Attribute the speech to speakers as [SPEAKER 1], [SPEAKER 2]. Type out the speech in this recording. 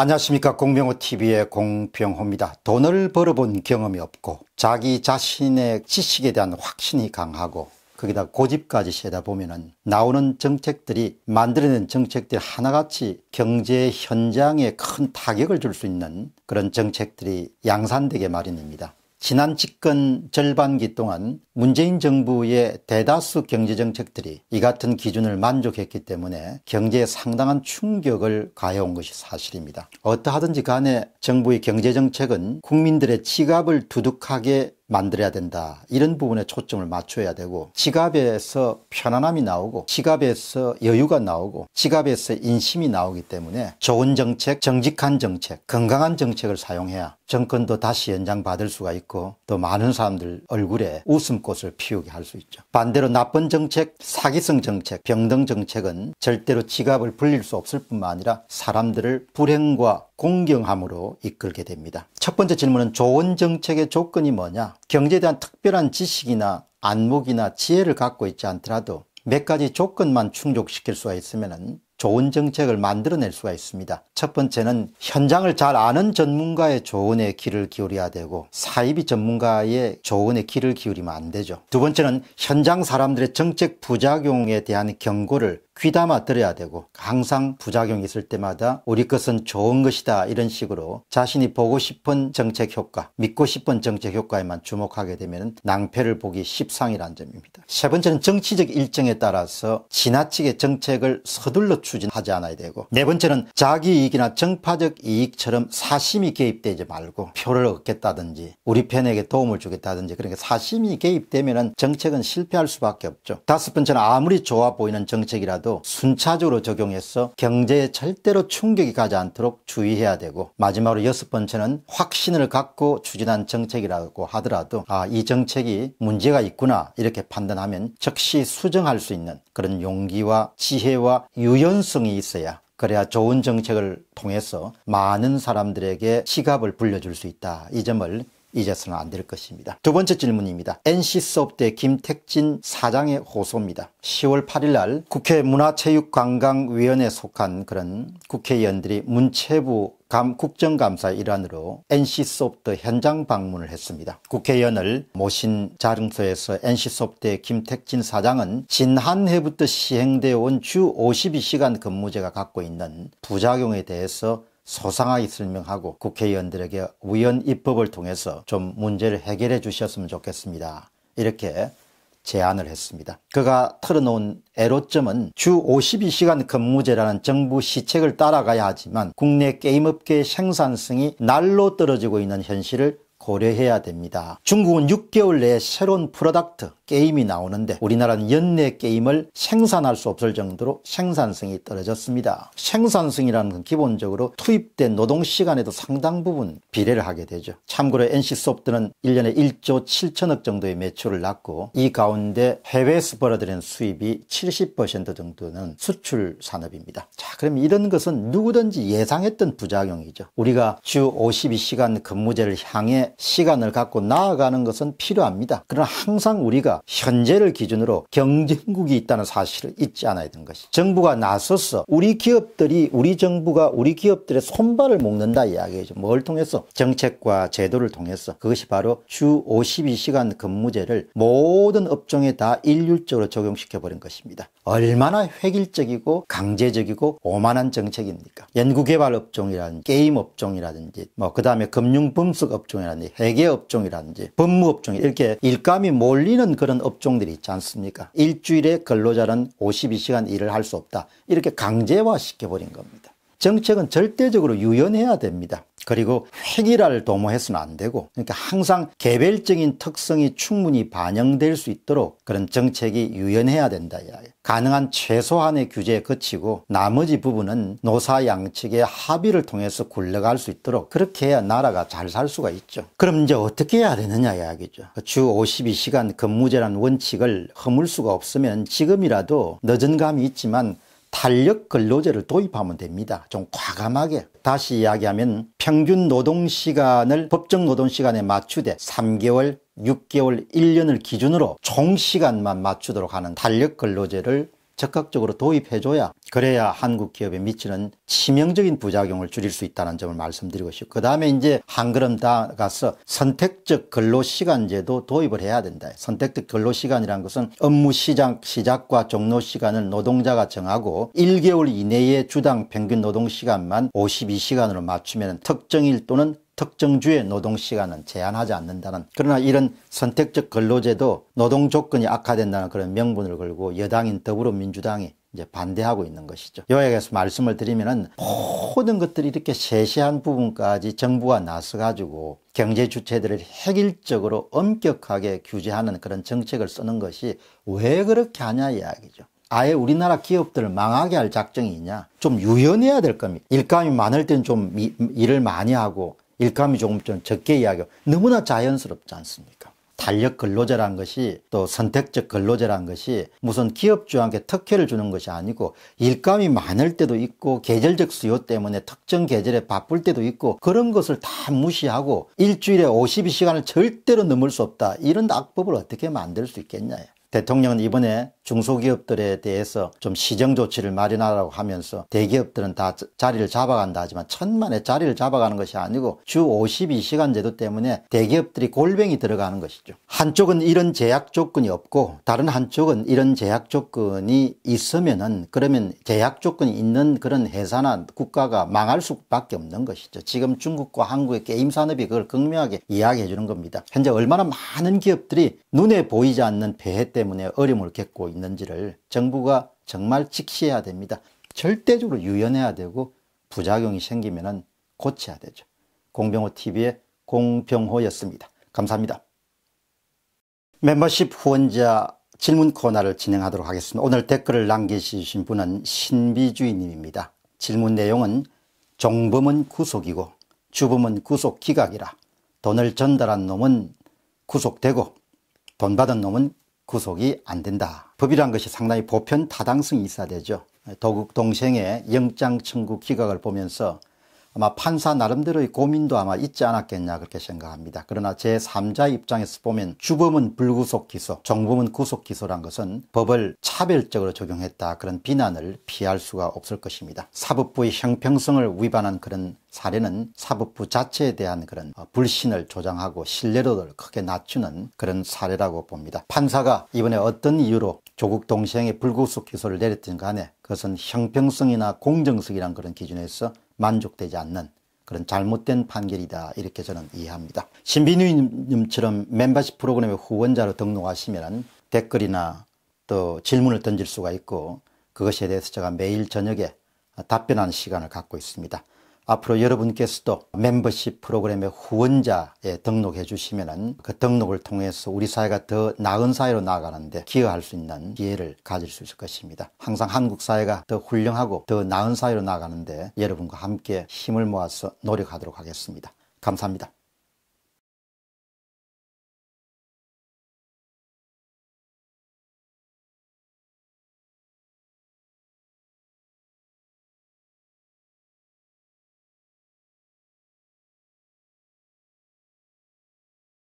[SPEAKER 1] 안녕하십니까 공병호TV의 공병호입니다. 돈을 벌어본 경험이 없고 자기 자신의 지식에 대한 확신이 강하고 거기다 고집까지 세다 보면은 나오는 정책들이 만들어낸 정책들 하나같이 경제 현장에 큰 타격을 줄 수 있는 그런 정책들이 양산되게 마련입니다. 지난 집권 절반기 동안 문재인 정부의 대다수 경제정책들이 이 같은 기준을 만족했기 때문에 경제에 상당한 충격을 가해온 것이 사실입니다. 어떠하든지 간에 정부의 경제정책은 국민들의 지갑을 두둑하게 만들어야 된다. 이런 부분에 초점을 맞춰야 되고 지갑에서 편안함이 나오고 지갑에서 여유가 나오고 지갑에서 인심이 나오기 때문에 좋은 정책, 정직한 정책, 건강한 정책을 사용해야 정권도 다시 연장받을 수가 있고 또 많은 사람들 얼굴에 웃음꽃을 피우게 할 수 있죠. 반대로 나쁜 정책, 사기성 정책, 병등 정책은 절대로 지갑을 불릴 수 없을 뿐만 아니라 사람들을 불행과 공경함으로 이끌게 됩니다. 첫 번째 질문은 좋은 정책의 조건이 뭐냐? 경제에 대한 특별한 지식이나 안목이나 지혜를 갖고 있지 않더라도 몇 가지 조건만 충족시킬 수가 있으면 좋은 정책을 만들어낼 수가 있습니다. 첫 번째는 현장을 잘 아는 전문가의 조언에 귀를 기울여야 되고 사이비 전문가의 조언에 귀를 기울이면 안 되죠. 두 번째는 현장 사람들의 정책 부작용에 대한 경고를 귀담아 들어야 되고 항상 부작용이 있을 때마다 우리 것은 좋은 것이다 이런 식으로 자신이 보고 싶은 정책 효과 믿고 싶은 정책 효과에만 주목하게 되면 낭패를 보기 십상이라는 점입니다. 세 번째는 정치적 일정에 따라서 지나치게 정책을 서둘러 추진하지 않아야 되고 네 번째는 자기 이익이나 정파적 이익처럼 사심이 개입되지 말고 표를 얻겠다든지 우리 편에게 도움을 주겠다든지 그러니까 사심이 개입되면 정책은 실패할 수밖에 없죠. 다섯 번째는 아무리 좋아 보이는 정책이라도 하도 순차적으로 적용해서 경제에 절대로 충격이 가지 않도록 주의해야 되고 마지막으로 여섯 번째는 확신을 갖고 추진한 정책이라고 하더라도 아, 이 정책이 문제가 있구나 이렇게 판단하면 즉시 수정할 수 있는 그런 용기와 지혜와 유연성이 있어야 그래야 좋은 정책을 통해서 많은 사람들에게 시각을 불려줄 수 있다. 이 점을 잊어서는 안 될 것입니다. 두 번째 질문입니다. n c 프트의 김택진 사장의 호소입니다. 10월 8일 날 국회 문화체육관광위원회에 속한 그런 국회의원들이 문체부 감, 국정감사 일환으로 NC소프트 현장 방문을 했습니다. 국회의원을 모신 자릉소에서 NC소프트의 김택진 사장은 지난해부터 시행되어 온 주 52시간 근무제가 갖고 있는 부작용에 대해서 소상하게 설명하고 국회의원들에게 위헌 입법을 통해서 좀 문제를 해결해 주셨으면 좋겠습니다. 이렇게 제안을 했습니다. 그가 털어놓은 애로점은 주 52시간 근무제라는 정부 시책을 따라가야 하지만 국내 게임업계의 생산성이 날로 떨어지고 있는 현실을 고려해야 됩니다. 중국은 6개월 내에 새로운 프로덕트 게임이 나오는데 우리나라는 연내 게임을 생산할 수 없을 정도로 생산성이 떨어졌습니다. 생산성이라는 건 기본적으로 투입된 노동시간에도 상당 부분 비례를 하게 되죠. 참고로 NC소프트는 1년에 1조 7천억 정도의 매출을 낳고이 가운데 해외에서 벌어들인 수입이 70% 정도는 수출 산업입니다. 자, 그럼 이런 것은 누구든지 예상했던 부작용이죠. 우리가 주 52시간 근무제를 향해 시간을 갖고 나아가는 것은 필요합니다. 그러나 항상 우리가 현재를 기준으로 경쟁국이 있다는 사실을 잊지 않아야 되는 것이 정부가 나서서 우리 기업들이 우리 정부가 우리 기업들의 손발을 묶는다 이야기죠. 뭘 통해서 정책과 제도를 통해서 그것이 바로 주 52시간 근무제를 모든 업종에 다 일률적으로 적용시켜 버린 것입니다. 얼마나 획일적이고 강제적이고 오만한 정책입니까? 연구개발 업종이라든지 게임 업종이라든지 뭐 그다음에 금융 분석 업종이라든지 회계업종이라든지 법무업종 이렇게 일감이 몰리는 그런 업종들이 있지 않습니까? 일주일에 근로자는 52시간 일을 할 수 없다. 이렇게 강제화시켜버린 겁니다. 정책은 절대적으로 유연해야 됩니다. 그리고 획일화를 도모해서는 안 되고 그러니까 항상 개별적인 특성이 충분히 반영될 수 있도록 그런 정책이 유연해야 된다 이야기. 가능한 최소한의 규제에 그치고 나머지 부분은 노사 양측의 합의를 통해서 굴러갈 수 있도록 그렇게 해야 나라가 잘 살 수가 있죠. 그럼 이제 어떻게 해야 되느냐 이야기죠. 주 52시간 근무제란 원칙을 허물 수가 없으면 지금이라도 늦은 감이 있지만 탄력 근로제를 도입하면 됩니다. 좀 과감하게. 다시 이야기하면 평균 노동 시간을 법정 노동 시간에 맞추되 3개월, 6개월, 1년을 기준으로 총 시간만 맞추도록 하는 탄력 근로제를 적극적으로 도입해줘야 그래야 한국 기업에 미치는 치명적인 부작용을 줄일 수 있다는 점을 말씀드리고 싶고 그 다음에 이제 한 걸음 다 가서 선택적 근로시간제도 도입을 해야 된다. 선택적 근로시간이라는 것은 업무 시장 시작과 종료 시간을 노동자가 정하고 1개월 이내에 주당 평균 노동시간만 52시간으로 맞추면 특정일 또는 특정 주의 노동시간은 제한하지 않는다는 그러나 이런 선택적 근로제도 노동 조건이 악화된다는 그런 명분을 걸고 여당인 더불어민주당이 이제 반대하고 있는 것이죠. 요약해서 말씀을 드리면은 모든 것들이 이렇게 세세한 부분까지 정부가 나서가지고 경제 주체들을 획일적으로 엄격하게 규제하는 그런 정책을 쓰는 것이 왜 그렇게 하냐 이야기죠. 아예 우리나라 기업들을 망하게 할 작정이 있냐? 좀 유연해야 될 겁니다. 일감이 많을 땐 좀 일을 많이 하고 일감이 조금 좀 적게 이야기하고 너무나 자연스럽지 않습니까? 탄력 근로제란 것이 또 선택적 근로제란 것이 무슨 기업주한테 특혜를 주는 것이 아니고 일감이 많을 때도 있고 계절적 수요 때문에 특정 계절에 바쁠 때도 있고 그런 것을 다 무시하고 일주일에 52시간을 절대로 넘을 수 없다 이런 악법을 어떻게 만들 수 있겠냐 대통령은 이번에 중소기업들에 대해서 좀 시정 조치를 마련하라고 하면서 대기업들은 다 자리를 잡아간다 하지만 천만의 자리를 잡아가는 것이 아니고 주 52시간 제도 때문에 대기업들이 골뱅이 들어가는 것이죠. 한쪽은 이런 제약 조건이 없고 다른 한쪽은 이런 제약 조건이 있으면은 그러면 제약 조건이 있는 그런 회사나 국가가 망할 수밖에 없는 것이죠. 지금 중국과 한국의 게임 산업이 그걸 극명하게 이야기해 주는 겁니다. 현재 얼마나 많은 기업들이 눈에 보이지 않는 폐해 때 때문에 어려움을 겪고 있는지를 정부가 정말 직시해야 됩니다. 절대적으로 유연해야 되고 부작용이 생기면 고쳐야 되죠. 공병호TV의 공병호였습니다. 감사합니다. 멤버십 후원자 질문 코너를 진행하도록 하겠습니다. 오늘 댓글을 남기신 분은 신비주의님입니다. 질문 내용은 종범은 구속이고 주범은 구속 기각이라 돈을 전달한 놈은 구속되고 돈 받은 놈은 구속이 안 된다. 법이란 것이 상당히 보편 타당성이 있어야 되죠. 도국 동생의 영장 청구 기각을 보면서 아마 판사 나름대로의 고민도 아마 있지 않았겠냐 그렇게 생각합니다. 그러나 제3자 의 입장에서 보면 주범은 불구속 기소, 정범은 구속 기소란 것은 법을 차별적으로 적용했다 그런 비난을 피할 수가 없을 것입니다. 사법부의 형평성을 위반한 그런 사례는 사법부 자체에 대한 그런 불신을 조장하고 신뢰도를 크게 낮추는 그런 사례라고 봅니다. 판사가 이번에 어떤 이유로 조국 동생의 불구속 기소를 내렸든 간에 그것은 형평성이나 공정성이란 그런 기준에서 만족되지 않는 그런 잘못된 판결이다 이렇게 저는 이해합니다. 신비누님처럼 멤버십 프로그램의 후원자로 등록하시면 댓글이나 또 질문을 던질 수가 있고 그것에 대해서 제가 매일 저녁에 답변하는 시간을 갖고 있습니다. 앞으로 여러분께서도 멤버십 프로그램의 후원자에 등록해 주시면그 등록을 통해서 우리 사회가 더 나은 사회로 나아가는데 기여할 수 있는 기회를 가질 수 있을 것입니다. 항상 한국 사회가 더 훌륭하고 더 나은 사회로 나아가는데 여러분과 함께 힘을 모아서 노력하도록 하겠습니다. 감사합니다.